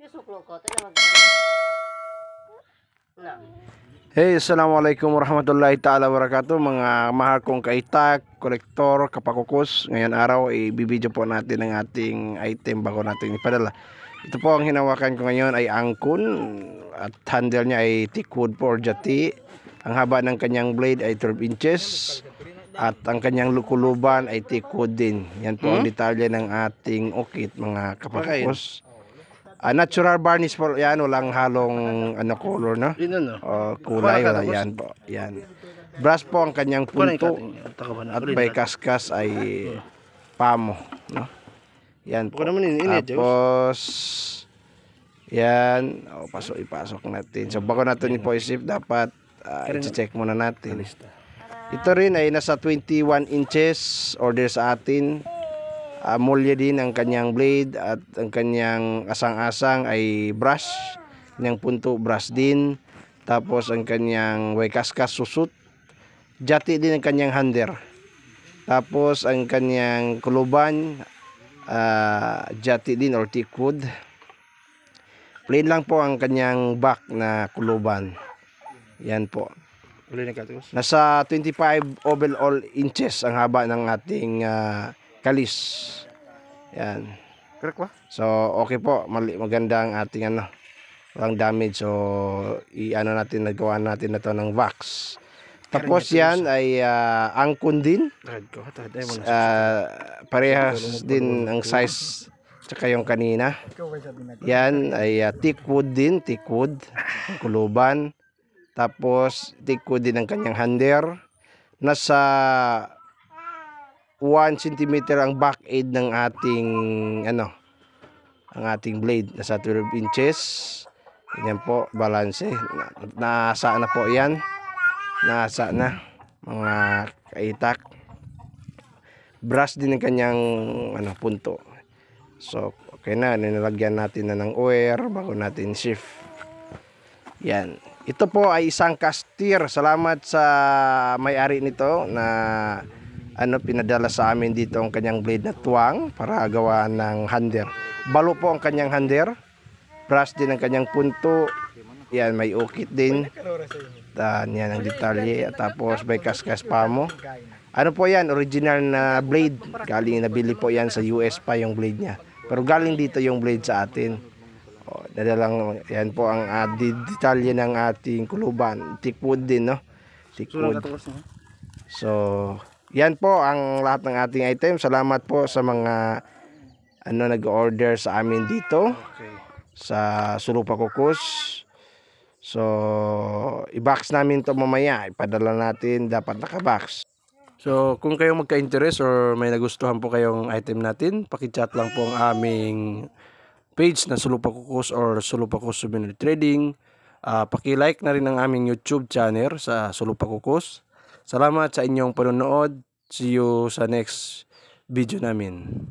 Yusuf ko, tinawag na. Hey, assalamualaikum warahmatullahi taala wabarakatuh mga mahal kong kaitak, kolektor, kapakukos. Ngayon araw ay ibibidyo po natin ang ating item bago natin ipadala. Ito po ang hinawakan ko ngayon ay angkon at handle niya ay thickwood for jati. Ang haba ng kanyang blade ay 12 inches at ang kanyang lukuluban ay thickwood din. Yan po hmm? ang detalye ng ating ukit mga kapakukos. Okay. Ah, natural varnish po. Yan, walang halong ano color, no? Yun ano? O, oh, kulay, wala. Yan po. Yan. Brass po ang kanyang punto. At by kaskas ay pamo, no? Yan po. Eh, tapos, yan. O, oh, pasok, ipasok natin. So, bago natin po isip, dapat uh, i-check muna natin. Ito rin ay nasa 21 inches order sa atin uh, mulya din ang kanyang blade at ang kanyang asang-asang ay brush kanyang punto brush din tapos ang kanyang waykaskas susut jati din ang kanyang hander tapos ang kanyang kuluban uh, jati din or tikod plain lang po ang kanyang back na kuluban yan po Nasa 25 overall inches ang haba ng ating uh, kalis. Yan. Correct ba? So, okay po. Mali, maganda ang ating ano. Walang damage. So, i-ano natin, nagawa natin na to ng wax. Tapos yan ay uh, angkon din. Uh, parehas din ang size tsaka yung kanina. Yan ay uh, thick wood din, thick kuluban. Tapos thick wood din ang kanyang hander. Nasa 1 cm ang back end ng ating ano ang ating blade nasa 12 inches yan po balance nasa na po yan nasa na mga kaitak brush din ng kanyang ano punto so okay na nilalagyan natin na ng oil bago natin shift yan ito po ay isang castir salamat sa may-ari nito na ano, pinadala sa amin dito ang kanyang blade na tuwang para gawa ng hander. Balo po ang kanyang hander. Brush din ang kanyang punto. Yan, may ukit din. Dan, yan ang detalye. At tapos may kaskas pa mo. Ano po yan? Original na blade. Galing nabili po yan sa US pa yung blade niya. Pero galing dito yung blade sa atin. O, dadalang, yan po ang uh, detalye ng ating kuluban. Tikwood din, no? Tikwood. So, yan po ang lahat ng ating item. Salamat po sa mga ano nag-order sa amin dito. Okay. Sa Surupa Kukus. So, i-box namin to mamaya. Ipadala natin. Dapat naka-box. So, kung kayong magka-interest or may nagustuhan po kayong item natin, paki-chat lang po ang aming page na Sulupa Kukus or Sulupa Kukus Souvenir Trading. Uh, paki-like na rin ang aming YouTube channel sa Sulupa Kukus. Salamat sa inyong panonood. See you sa next video namin.